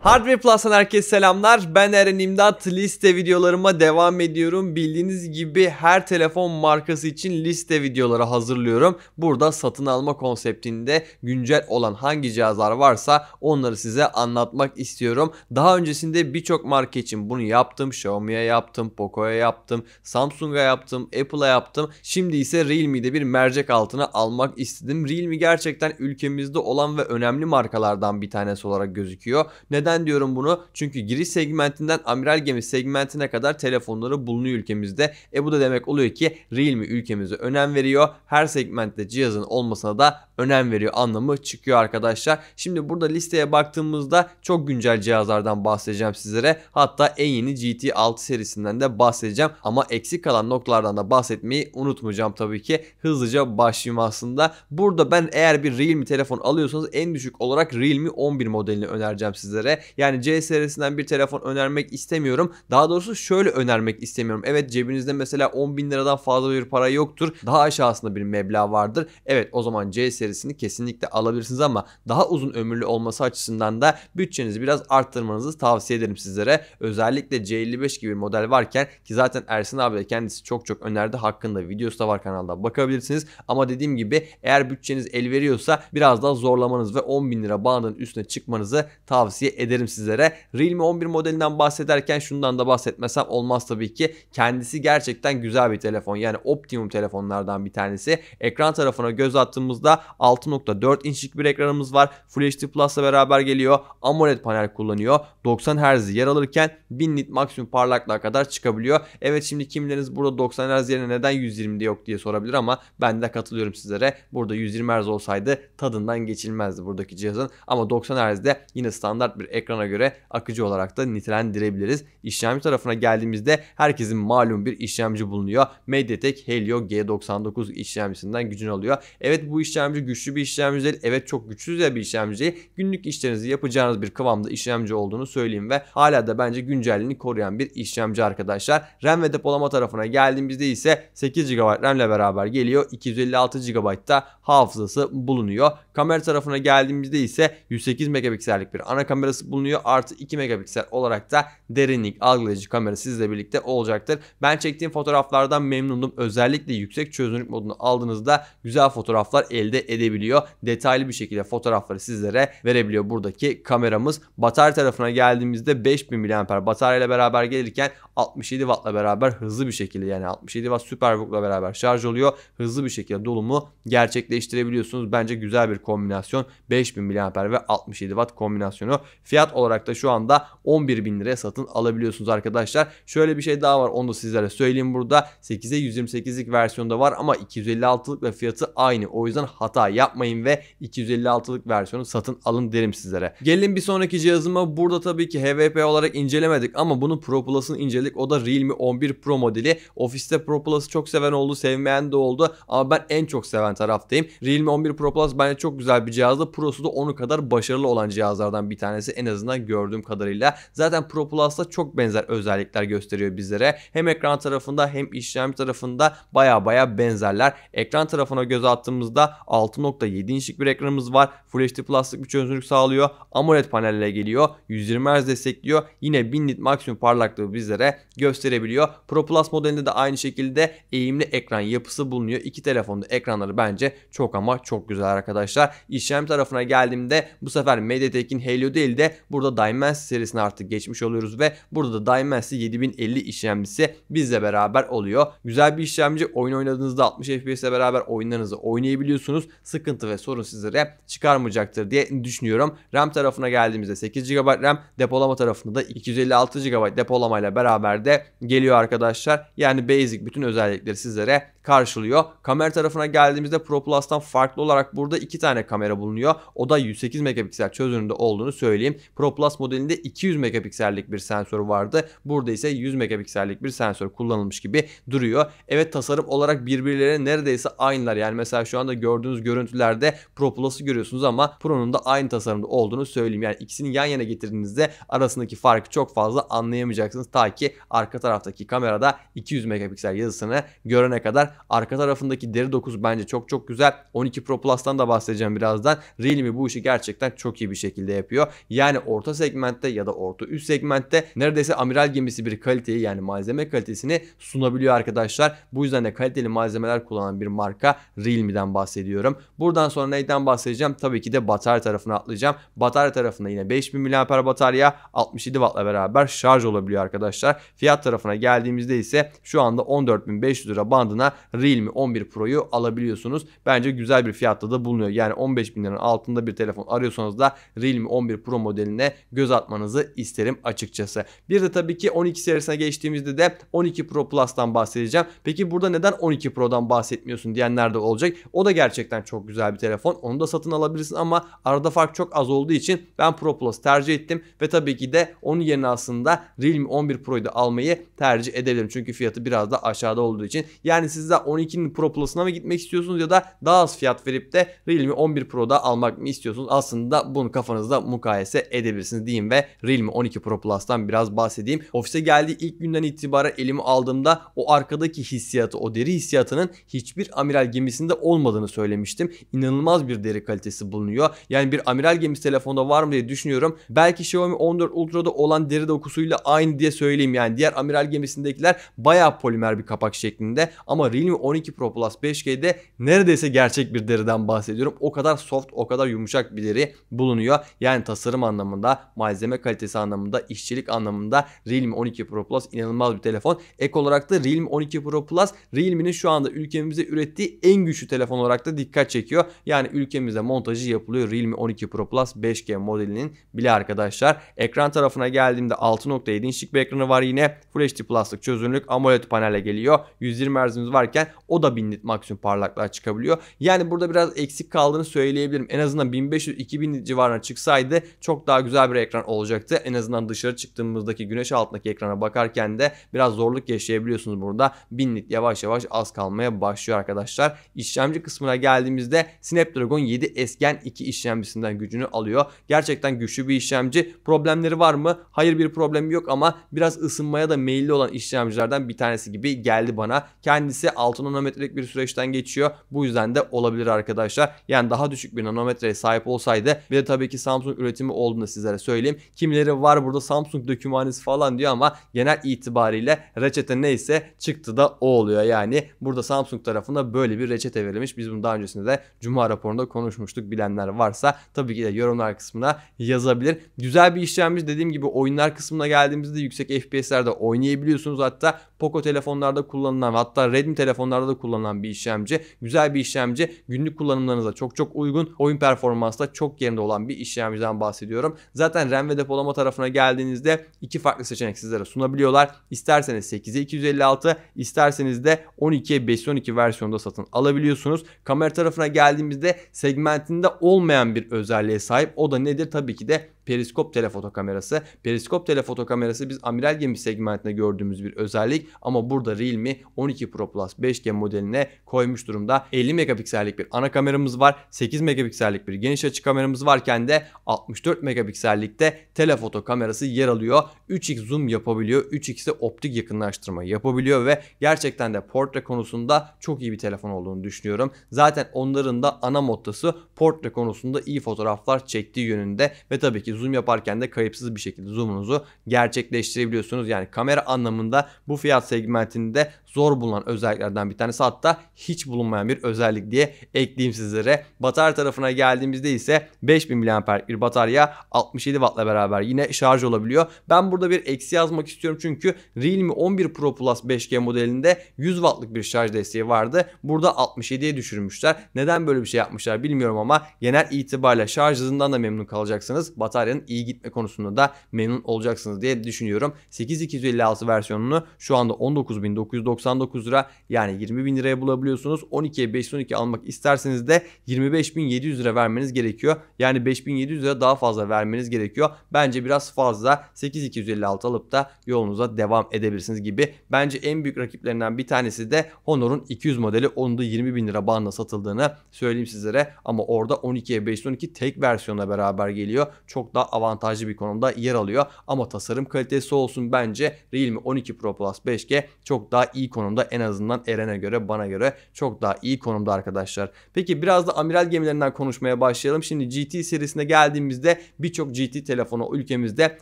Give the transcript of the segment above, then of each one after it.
Hardware Plus'tan herkese selamlar. Ben Eren İmdat. Liste videolarıma devam ediyorum. Bildiğiniz gibi her telefon markası için liste videoları hazırlıyorum. Burada satın alma konseptinde güncel olan hangi cihazlar varsa onları size anlatmak istiyorum. Daha öncesinde birçok marka için bunu yaptım. Xiaomi'ye yaptım, Poco'ya yaptım, Samsung'a yaptım, Apple'a yaptım. Şimdi ise Realme'de bir mercek altına almak istedim. Realme gerçekten ülkemizde olan ve önemli markalardan bir tanesi olarak gözüküyor. Neden neden diyorum bunu? Çünkü giriş segmentinden amiral gemi segmentine kadar telefonları bulunuyor ülkemizde. E bu da demek oluyor ki Realme ülkemize önem veriyor. Her segmentte cihazın olmasına da önem veriyor anlamı çıkıyor arkadaşlar. Şimdi burada listeye baktığımızda çok güncel cihazlardan bahsedeceğim sizlere. Hatta en yeni GT 6 serisinden de bahsedeceğim. Ama eksik kalan noktalardan da bahsetmeyi unutmayacağım tabii ki. Hızlıca başlayayım aslında. Burada ben eğer bir Realme telefon alıyorsanız en düşük olarak Realme 11 modelini önereceğim sizlere. Yani C serisinden bir telefon önermek istemiyorum. Daha doğrusu şöyle önermek istemiyorum. Evet cebinizde mesela 10 bin liradan fazla bir para yoktur. Daha aşağısında bir meblağ vardır. Evet o zaman C serisi serisini kesinlikle alabilirsiniz ama daha uzun ömürlü olması açısından da bütçenizi biraz arttırmanızı tavsiye ederim sizlere. Özellikle C55 gibi bir model varken ki zaten Ersin abi de kendisi çok çok önerdi hakkında videosu da var kanalda bakabilirsiniz. Ama dediğim gibi eğer bütçeniz el veriyorsa biraz daha zorlamanız ve 10 bin lira bandının üstüne çıkmanızı tavsiye ederim sizlere. Realme 11 modelinden bahsederken şundan da bahsetmesem olmaz tabii ki. Kendisi gerçekten güzel bir telefon. Yani optimum telefonlardan bir tanesi. Ekran tarafına göz attığımızda 6.4 inçlik bir ekranımız var. Full HD Plus'la beraber geliyor. AMOLED panel kullanıyor. 90 Hz yer alırken 1000 nit maksimum parlaklığa kadar çıkabiliyor. Evet şimdi kimleriniz burada 90 Hz yerine neden 120'de yok diye sorabilir ama ben de katılıyorum sizlere. Burada 120 Hz olsaydı tadından geçilmezdi buradaki cihazın. Ama 90 Hz'de yine standart bir ekrana göre akıcı olarak da nitelendirebiliriz. İşlemci tarafına geldiğimizde herkesin malum bir işlemci bulunuyor. MediaTek Helio G99 işlemcisinden gücünü alıyor. Evet bu işlemci güçlü bir işlemci değil. Evet çok güçsüz de bir işlemci Günlük işlerinizi yapacağınız bir kıvamda işlemci olduğunu söyleyeyim ve hala da bence güncelliğini koruyan bir işlemci arkadaşlar. RAM ve depolama tarafına geldiğimizde ise 8 GB RAM ile beraber geliyor. 256 GB da hafızası bulunuyor. Kamera tarafına geldiğimizde ise 108 megapiksellik bir ana kamerası bulunuyor. Artı 2 megapiksel olarak da derinlik algılayıcı kamera sizle birlikte olacaktır. Ben çektiğim fotoğraflardan memnunum Özellikle yüksek çözünürlük modunu aldığınızda güzel fotoğraflar elde edebiliyor. Detaylı bir şekilde fotoğrafları sizlere verebiliyor buradaki kameramız. Batarya tarafına geldiğimizde 5000 mAh bataryayla beraber gelirken 67 Watt'la beraber hızlı bir şekilde yani 67 Watt Superbook'la beraber şarj oluyor. Hızlı bir şekilde dolumu gerçekleştirebiliyorsunuz. Bence güzel bir kombinasyon. 5000 mAh ve 67 Watt kombinasyonu. Fiyat olarak da şu anda 11.000 liraya satın alabiliyorsunuz arkadaşlar. Şöyle bir şey daha var onu da sizlere söyleyeyim burada. 8'e 128'lik versiyonda var ama 256'lıkla fiyatı aynı. O yüzden hata hata yapmayın ve 256'lık versiyonu satın alın derim sizlere. Gelin bir sonraki cihazıma burada tabii ki HVP olarak incelemedik ama bunu Pro Plus'ın inceledik. O da Realme 11 Pro modeli. Ofiste Pro Plus'ı çok seven oldu, sevmeyen de oldu ama ben en çok seven taraftayım. Realme 11 Pro Plus bence çok güzel bir cihazdı. Pro'su da onu kadar başarılı olan cihazlardan bir tanesi en azından gördüğüm kadarıyla. Zaten Pro Plus'ta çok benzer özellikler gösteriyor bizlere. Hem ekran tarafında hem işlemci tarafında baya baya benzerler. Ekran tarafına göz attığımızda 6 6.7 inçlik bir ekranımız var. Full HD Plus'lık bir çözünürlük sağlıyor. AMOLED panelle geliyor. 120 Hz destekliyor. Yine 1000 nit maksimum parlaklığı bizlere gösterebiliyor. Pro Plus modelinde de aynı şekilde eğimli ekran yapısı bulunuyor. İki telefonda ekranları bence çok ama çok güzel arkadaşlar. İşlem tarafına geldiğimde bu sefer MediaTek'in Helio değil de burada Dimensity serisine artık geçmiş oluyoruz ve burada da Dimensity 7050 işlemcisi bizle beraber oluyor. Güzel bir işlemci oyun oynadığınızda 60 FPS ile beraber oyunlarınızı oynayabiliyorsunuz sıkıntı ve sorun sizlere çıkarmayacaktır diye düşünüyorum. RAM tarafına geldiğimizde 8 GB RAM depolama tarafında da 256 GB depolamayla beraber de geliyor arkadaşlar. Yani basic bütün özellikleri sizlere karşılıyor. Kamera tarafına geldiğimizde Pro Plus'tan farklı olarak burada iki tane kamera bulunuyor. O da 108 megapiksel çözünürlüğünde olduğunu söyleyeyim. Pro Plus modelinde 200 megapiksellik bir sensör vardı. Burada ise 100 megapiksellik bir sensör kullanılmış gibi duruyor. Evet tasarım olarak birbirlerine neredeyse aynılar. Yani mesela şu anda gördüğünüz görüntülerde Pro Plus'ı görüyorsunuz ama Pro'nun da aynı tasarımda olduğunu söyleyeyim. Yani ikisini yan yana getirdiğinizde arasındaki farkı çok fazla anlayamayacaksınız. Ta ki arka taraftaki kamerada 200 megapiksel yazısını görene kadar arka tarafındaki deri dokusu bence çok çok güzel. 12 Pro Plus'tan da bahsedeceğim birazdan. Realme bu işi gerçekten çok iyi bir şekilde yapıyor. Yani orta segmentte ya da orta üst segmentte neredeyse amiral gemisi bir kaliteyi yani malzeme kalitesini sunabiliyor arkadaşlar. Bu yüzden de kaliteli malzemeler kullanan bir marka Realme'den bahsediyorum. Buradan sonra neyden bahsedeceğim? Tabii ki de batarya tarafına atlayacağım. Batarya tarafında yine 5000 mAh batarya 67 Watt'la beraber şarj olabiliyor arkadaşlar. Fiyat tarafına geldiğimizde ise şu anda 14.500 lira bandına Realme 11 Pro'yu alabiliyorsunuz. Bence güzel bir fiyatta da bulunuyor. Yani 15.000 liranın altında bir telefon arıyorsanız da Realme 11 Pro modeline göz atmanızı isterim açıkçası. Bir de tabii ki 12 serisine geçtiğimizde de 12 Pro Plus'tan bahsedeceğim. Peki burada neden 12 Pro'dan bahsetmiyorsun diyenler de olacak. O da gerçekten çok güzel bir telefon. Onu da satın alabilirsin ama arada fark çok az olduğu için ben Pro Plus tercih ettim. Ve tabii ki de onun yerine aslında Realme 11 Pro'yu da almayı tercih edebilirim. Çünkü fiyatı biraz da aşağıda olduğu için. Yani siz de 12'nin Pro Plus'ına mı gitmek istiyorsunuz ya da daha az fiyat verip de Realme 11 Pro'da almak mı istiyorsunuz? Aslında bunu kafanızda mukayese edebilirsiniz diyeyim ve Realme 12 Pro Plus'tan biraz bahsedeyim. Ofise geldiği ilk günden itibaren elimi aldığımda o arkadaki hissiyatı, o deri hissiyatının hiçbir amiral gemisinde olmadığını söylemiştim demiştim. İnanılmaz bir deri kalitesi bulunuyor. Yani bir amiral gemisi telefonda var mı diye düşünüyorum. Belki Xiaomi 14 Ultra'da olan deri dokusuyla aynı diye söyleyeyim yani. Diğer amiral gemisindekiler bayağı polimer bir kapak şeklinde ama Realme 12 Pro Plus 5G'de neredeyse gerçek bir deriden bahsediyorum. O kadar soft, o kadar yumuşak bir deri bulunuyor. Yani tasarım anlamında, malzeme kalitesi anlamında, işçilik anlamında Realme 12 Pro Plus inanılmaz bir telefon. Ek olarak da Realme 12 Pro Plus Realme'nin şu anda ülkemizde ürettiği en güçlü telefon olarak da dikkat çekiyor. Yani ülkemizde montajı yapılıyor Realme 12 Pro Plus 5G modelinin bile arkadaşlar. Ekran tarafına geldiğimde 6.7 inçlik bir ekranı var yine. Full HD Plus'lık çözünürlük AMOLED panelle geliyor. 120 Hz'imiz varken o da 1000 nit maksimum parlaklığa çıkabiliyor. Yani burada biraz eksik kaldığını söyleyebilirim. En azından 1500-2000 civarına çıksaydı çok daha güzel bir ekran olacaktı. En azından dışarı çıktığımızdaki güneş altındaki ekrana bakarken de biraz zorluk yaşayabiliyorsunuz burada. 1000 nit yavaş yavaş az kalmaya başlıyor arkadaşlar. İşlemci kısmına geldiğimiz geldiğimizde Snapdragon 7 Esgen 2 işlemcisinden gücünü alıyor. Gerçekten güçlü bir işlemci. Problemleri var mı? Hayır bir problemi yok ama biraz ısınmaya da meyilli olan işlemcilerden bir tanesi gibi geldi bana. Kendisi 6 nanometrelik bir süreçten geçiyor. Bu yüzden de olabilir arkadaşlar. Yani daha düşük bir nanometreye sahip olsaydı ve tabii ki Samsung üretimi olduğunu sizlere söyleyeyim. Kimileri var burada Samsung dökümanesi falan diyor ama genel itibariyle reçete neyse çıktı da o oluyor. Yani burada Samsung tarafında böyle bir reçete verilmiş. Biz bunu daha öncesinde de de Cuma raporunda konuşmuştuk. Bilenler varsa tabii ki de yorumlar kısmına yazabilir. Güzel bir işlemimiz dediğim gibi oyunlar kısmına geldiğimizde yüksek FPS'lerde oynayabiliyorsunuz. Hatta Poco telefonlarda kullanılan hatta Redmi telefonlarda da kullanılan bir işlemci. Güzel bir işlemci. Günlük kullanımlarınıza çok çok uygun. Oyun performansla çok yerinde olan bir işlemciden bahsediyorum. Zaten RAM ve depolama tarafına geldiğinizde iki farklı seçenek sizlere sunabiliyorlar. İsterseniz 8'e 256, isterseniz de 12'ye 512 versiyonda satın alabiliyorsunuz. Kamera tarafına geldiğimizde segmentinde olmayan bir özelliğe sahip. O da nedir? Tabii ki de periskop telefoto kamerası. Periskop telefoto kamerası biz amiral gemi segmentinde gördüğümüz bir özellik ama burada Realme 12 Pro Plus 5G modeline koymuş durumda. 50 megapiksellik bir ana kameramız var. 8 megapiksellik bir geniş açı kameramız varken de 64 megapiksellikte telefoto kamerası yer alıyor. 3x zoom yapabiliyor. 3x'e optik yakınlaştırma yapabiliyor ve gerçekten de portre konusunda çok iyi bir telefon olduğunu düşünüyorum. Zaten onların da ana mottası portre konusunda iyi fotoğraflar çektiği yönünde ve tabii ki zoom yaparken de kayıpsız bir şekilde zoom'unuzu gerçekleştirebiliyorsunuz. Yani kamera anlamında bu fiyat segmentinde zor bulunan özelliklerden bir tanesi hatta hiç bulunmayan bir özellik diye ekleyeyim sizlere. Batarya tarafına geldiğimizde ise 5000 mAh bir batarya 67 Watt'la beraber yine şarj olabiliyor. Ben burada bir eksi yazmak istiyorum çünkü Realme 11 Pro Plus 5G modelinde 100 Watt'lık bir şarj desteği vardı. Burada 67'ye düşürmüşler. Neden böyle bir şey yapmışlar bilmiyorum ama genel itibariyle şarj hızından da memnun kalacaksınız. Bataryanın iyi gitme konusunda da memnun olacaksınız diye düşünüyorum. 8256 versiyonunu şu anda 19990 99 lira yani 20 bin liraya bulabiliyorsunuz. 12'ye 512 almak isterseniz de 25.700 lira vermeniz gerekiyor. Yani 5.700 lira daha fazla vermeniz gerekiyor. Bence biraz fazla 8.256 alıp da yolunuza devam edebilirsiniz gibi. Bence en büyük rakiplerinden bir tanesi de Honor'un 200 modeli. Onun da 20 bin lira bandla satıldığını söyleyeyim sizlere. Ama orada 12'ye 512 tek versiyonla beraber geliyor. Çok daha avantajlı bir konumda yer alıyor. Ama tasarım kalitesi olsun bence Realme 12 Pro Plus 5G çok daha iyi konumda en azından Eren'e göre bana göre çok daha iyi konumda arkadaşlar. Peki biraz da amiral gemilerinden konuşmaya başlayalım. Şimdi GT serisine geldiğimizde birçok GT telefonu ülkemizde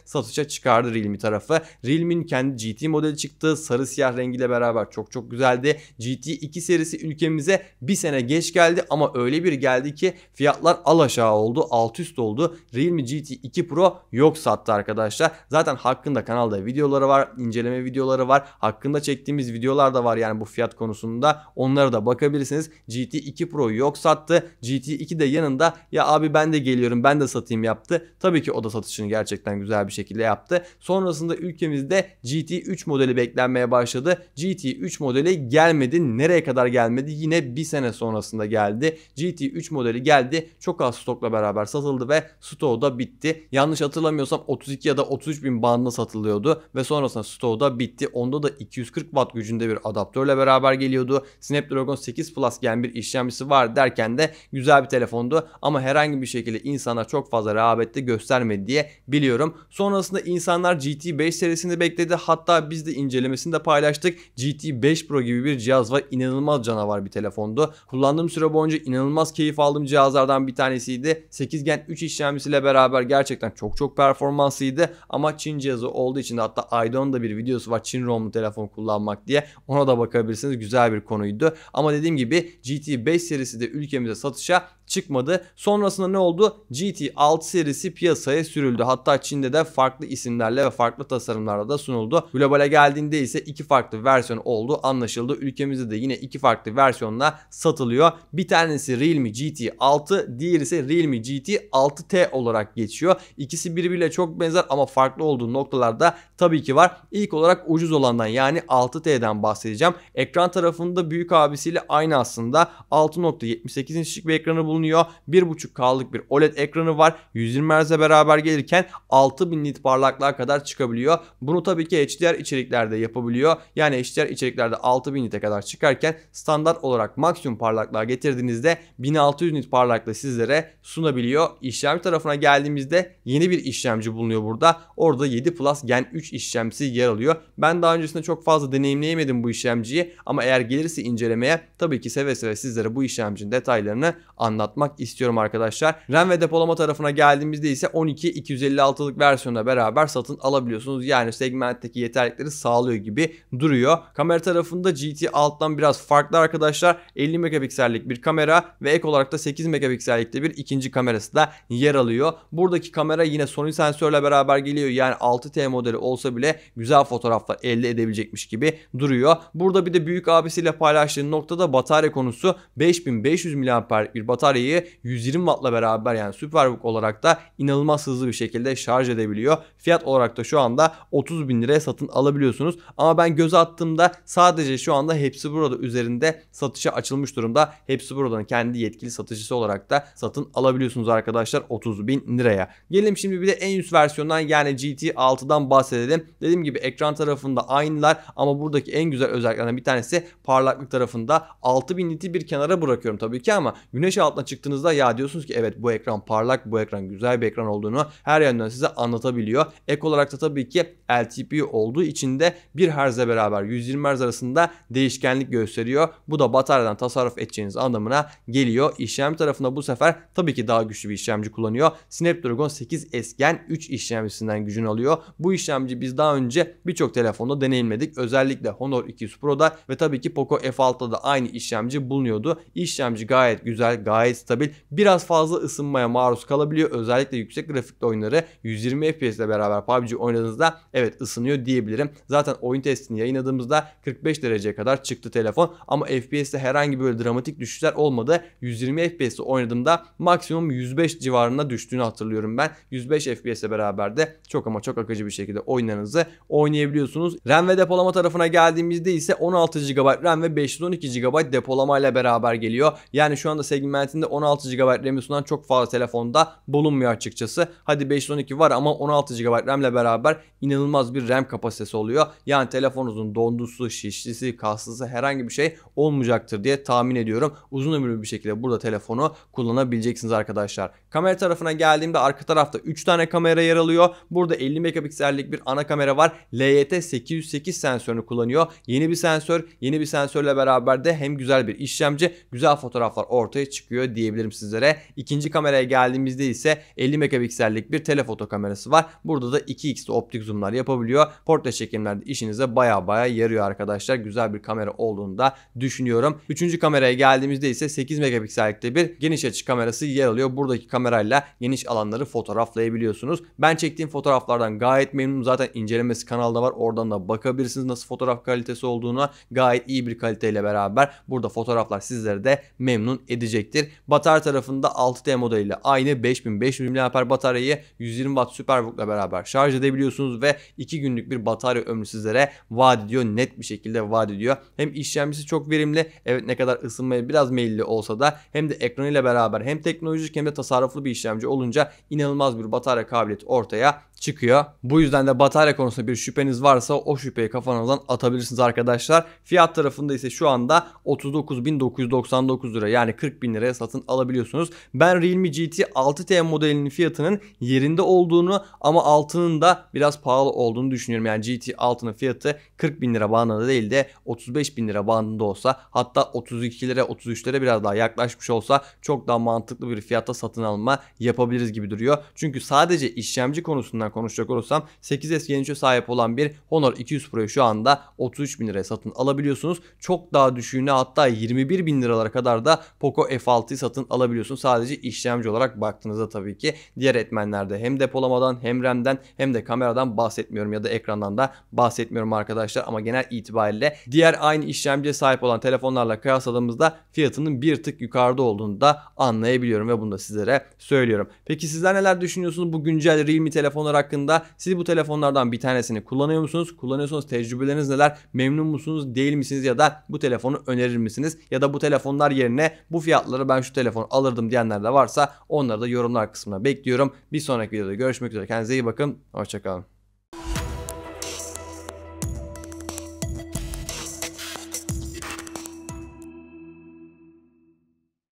satışa çıkardı Realme tarafı. Realme'in kendi GT modeli çıktı. Sarı siyah rengiyle beraber çok çok güzeldi. GT 2 serisi ülkemize bir sene geç geldi ama öyle bir geldi ki fiyatlar al aşağı oldu. Alt üst oldu. Realme GT 2 Pro yok sattı arkadaşlar. Zaten hakkında kanalda videoları var, inceleme videoları var. Hakkında çektiğimiz videolar markalar da var yani bu fiyat konusunda. Onlara da bakabilirsiniz. GT 2 Pro'yu yok sattı. GT 2 de yanında ya abi ben de geliyorum ben de satayım yaptı. Tabii ki o da satışını gerçekten güzel bir şekilde yaptı. Sonrasında ülkemizde GT 3 modeli beklenmeye başladı. GT 3 modeli gelmedi. Nereye kadar gelmedi? Yine bir sene sonrasında geldi. GT 3 modeli geldi. Çok az stokla beraber satıldı ve stoğu da bitti. Yanlış hatırlamıyorsam 32 ya da 33 bin bandına satılıyordu ve sonrasında stoğu da bitti. Onda da 240 watt gücünde şeklinde bir adaptörle beraber geliyordu. Snapdragon 8 Plus Gen bir işlemcisi var derken de güzel bir telefondu ama herhangi bir şekilde insana çok fazla rehabette göstermedi diye biliyorum. Sonrasında insanlar GT 5 serisini bekledi. Hatta biz de incelemesini de paylaştık. GT 5 Pro gibi bir cihaz var. İnanılmaz canavar bir telefondu. Kullandığım süre boyunca inanılmaz keyif aldığım cihazlardan bir tanesiydi. 8 Gen 3 işlemcisiyle beraber gerçekten çok çok performanslıydı ama Çin cihazı olduğu için de hatta Aydon'un da bir videosu var Çin ROM'lu telefon kullanmak diye. Ona da bakabilirsiniz. Güzel bir konuydu. Ama dediğim gibi GT 5 serisi de ülkemize satışa çıkmadı. Sonrasında ne oldu? GT 6 serisi piyasaya sürüldü. Hatta Çin'de de farklı isimlerle ve farklı tasarımlarla da sunuldu. Globale geldiğinde ise iki farklı versiyon oldu anlaşıldı. Ülkemizde de yine iki farklı versiyonla satılıyor. Bir tanesi Realme GT 6, diğeri ise Realme GT 6T olarak geçiyor. İkisi birbiriyle çok benzer ama farklı olduğu noktalarda tabii ki var. İlk olarak ucuz olandan yani 6T'den bahsedeceğim. Ekran tarafında büyük abisiyle aynı aslında 6.78 inçlik bir ekranı bulunuyor bulunuyor. 1.5K'lık bir OLED ekranı var. 120 Hz'e beraber gelirken 6000 nit parlaklığa kadar çıkabiliyor. Bunu tabii ki HDR içeriklerde yapabiliyor. Yani HDR içeriklerde 6000 nite kadar çıkarken standart olarak maksimum parlaklığa getirdiğinizde 1600 nit parlaklığı sizlere sunabiliyor. İşlemci tarafına geldiğimizde yeni bir işlemci bulunuyor burada. Orada 7 Plus Gen 3 işlemcisi yer alıyor. Ben daha öncesinde çok fazla deneyimleyemedim bu işlemciyi ama eğer gelirse incelemeye tabii ki seve seve sizlere bu işlemcinin detaylarını anlat anlatmak istiyorum arkadaşlar. RAM ve depolama tarafına geldiğimizde ise 12 256'lık versiyonla beraber satın alabiliyorsunuz. Yani segmentteki yeterlikleri sağlıyor gibi duruyor. Kamera tarafında GT alttan biraz farklı arkadaşlar. 50 megapiksellik bir kamera ve ek olarak da 8 megapiksellikte bir ikinci kamerası da yer alıyor. Buradaki kamera yine Sony sensörle beraber geliyor. Yani 6T modeli olsa bile güzel fotoğraflar elde edebilecekmiş gibi duruyor. Burada bir de büyük abisiyle paylaştığı noktada batarya konusu 5500 mAh bir batarya bataryayı 120 Watt'la beraber yani Superbook olarak da inanılmaz hızlı bir şekilde şarj edebiliyor. Fiyat olarak da şu anda 30 bin liraya satın alabiliyorsunuz. Ama ben göz attığımda sadece şu anda hepsi burada üzerinde satışa açılmış durumda. Hepsi buradan kendi yetkili satıcısı olarak da satın alabiliyorsunuz arkadaşlar 30 bin liraya. Gelelim şimdi bir de en üst versiyondan yani GT 6'dan bahsedelim. Dediğim gibi ekran tarafında aynılar ama buradaki en güzel özelliklerden bir tanesi parlaklık tarafında 6000 niti bir kenara bırakıyorum tabii ki ama güneş altına çıktığınızda ya diyorsunuz ki evet bu ekran parlak, bu ekran güzel bir ekran olduğunu her yönden size anlatabiliyor. Ek olarak da tabii ki LTP olduğu için de 1 Hz'e beraber 120 Hz arasında değişkenlik gösteriyor. Bu da bataryadan tasarruf edeceğiniz anlamına geliyor. İşlemci tarafında bu sefer tabii ki daha güçlü bir işlemci kullanıyor. Snapdragon 8S Gen 3 işlemcisinden gücünü alıyor. Bu işlemci biz daha önce birçok telefonda deneyimledik. Özellikle Honor 200 Pro'da ve tabii ki Poco F6'da da aynı işlemci bulunuyordu. İşlemci gayet güzel, gayet stabil. Biraz fazla ısınmaya maruz kalabiliyor. Özellikle yüksek grafikli oyunları 120 FPS ile beraber PUBG oynadığınızda evet ısınıyor diyebilirim. Zaten oyun testini yayınladığımızda 45 dereceye kadar çıktı telefon ama FPS'te herhangi böyle dramatik düşüşler olmadı. 120 FPS'te oynadığımda maksimum 105 civarında düştüğünü hatırlıyorum ben. 105 fps ile beraber de çok ama çok akıcı bir şekilde oyunlarınızı oynayabiliyorsunuz. RAM ve depolama tarafına geldiğimizde ise 16 GB RAM ve 512 GB depolama ile beraber geliyor. Yani şu anda segmentin içerisinde 16 GB RAM'i sunan çok fazla telefonda bulunmuyor açıkçası. Hadi 512 var ama 16 GB RAM ile beraber inanılmaz bir RAM kapasitesi oluyor. Yani telefonunuzun dondusu, şişlisi, kaslısı herhangi bir şey olmayacaktır diye tahmin ediyorum. Uzun ömürlü bir şekilde burada telefonu kullanabileceksiniz arkadaşlar. Kamera tarafına geldiğimde arka tarafta 3 tane kamera yer alıyor. Burada 50 megapiksellik bir ana kamera var. LYT 808 sensörünü kullanıyor. Yeni bir sensör, yeni bir sensörle beraber de hem güzel bir işlemci, güzel fotoğraflar ortaya çıkıyor diyebilirim sizlere. İkinci kameraya geldiğimizde ise 50 megapiksellik bir telefoto kamerası var. Burada da 2 x optik zoomlar yapabiliyor. Portre çekimlerde işinize baya baya yarıyor arkadaşlar. Güzel bir kamera olduğunu da düşünüyorum. Üçüncü kameraya geldiğimizde ise 8 megapiksellikte bir geniş açı kamerası yer alıyor. Buradaki kamerayla geniş alanları fotoğraflayabiliyorsunuz. Ben çektiğim fotoğraflardan gayet memnunum. Zaten incelemesi kanalda var. Oradan da bakabilirsiniz nasıl fotoğraf kalitesi olduğuna. Gayet iyi bir kaliteyle beraber burada fotoğraflar sizleri de memnun edecektir. Batarya tarafında 6D modeliyle aynı 5500 mAh bataryayı 120 Watt Superbook ile beraber şarj edebiliyorsunuz ve 2 günlük bir batarya ömrü sizlere vaat ediyor. Net bir şekilde vaat ediyor. Hem işlemcisi çok verimli. Evet ne kadar ısınmaya biraz meyilli olsa da hem de ekranıyla beraber hem teknolojik hem de tasarruflu bir işlemci olunca inanılmaz bir batarya kabiliyeti ortaya çıkıyor. Bu yüzden de batarya konusunda bir şüpheniz varsa o şüpheyi kafanızdan atabilirsiniz arkadaşlar. Fiyat tarafında ise şu anda 39.999 lira yani 40.000 liraya satın alabiliyorsunuz. Ben Realme GT 6T modelinin fiyatının yerinde olduğunu ama altının da biraz pahalı olduğunu düşünüyorum. Yani GT 6'nın fiyatı 40.000 lira bandında değil de 35.000 lira bandında olsa hatta 32'lere 33'lere biraz daha yaklaşmış olsa çok daha mantıklı bir fiyata satın alma yapabiliriz gibi duruyor. Çünkü sadece işlemci konusundan üzerinden konuşacak olursam 8S genişe sahip olan bir Honor 200 Pro'yu şu anda 33 bin liraya satın alabiliyorsunuz. Çok daha düşüğüne hatta 21 bin liralara kadar da Poco F6'yı satın alabiliyorsunuz. Sadece işlemci olarak baktığınızda tabii ki diğer etmenlerde hem depolamadan hem RAM'den hem de kameradan bahsetmiyorum ya da ekrandan da bahsetmiyorum arkadaşlar ama genel itibariyle diğer aynı işlemciye sahip olan telefonlarla kıyasladığımızda fiyatının bir tık yukarıda olduğunu da anlayabiliyorum ve bunu da sizlere söylüyorum. Peki sizler neler düşünüyorsunuz bu güncel Realme telefonlara hakkında. Siz bu telefonlardan bir tanesini kullanıyor musunuz? Kullanıyorsunuz, tecrübeleriniz neler? Memnun musunuz? Değil misiniz? Ya da bu telefonu önerir misiniz? Ya da bu telefonlar yerine bu fiyatları ben şu telefon alırdım diyenler de varsa onları da yorumlar kısmına bekliyorum. Bir sonraki videoda görüşmek üzere. Kendinize iyi bakın. Hoşçakalın.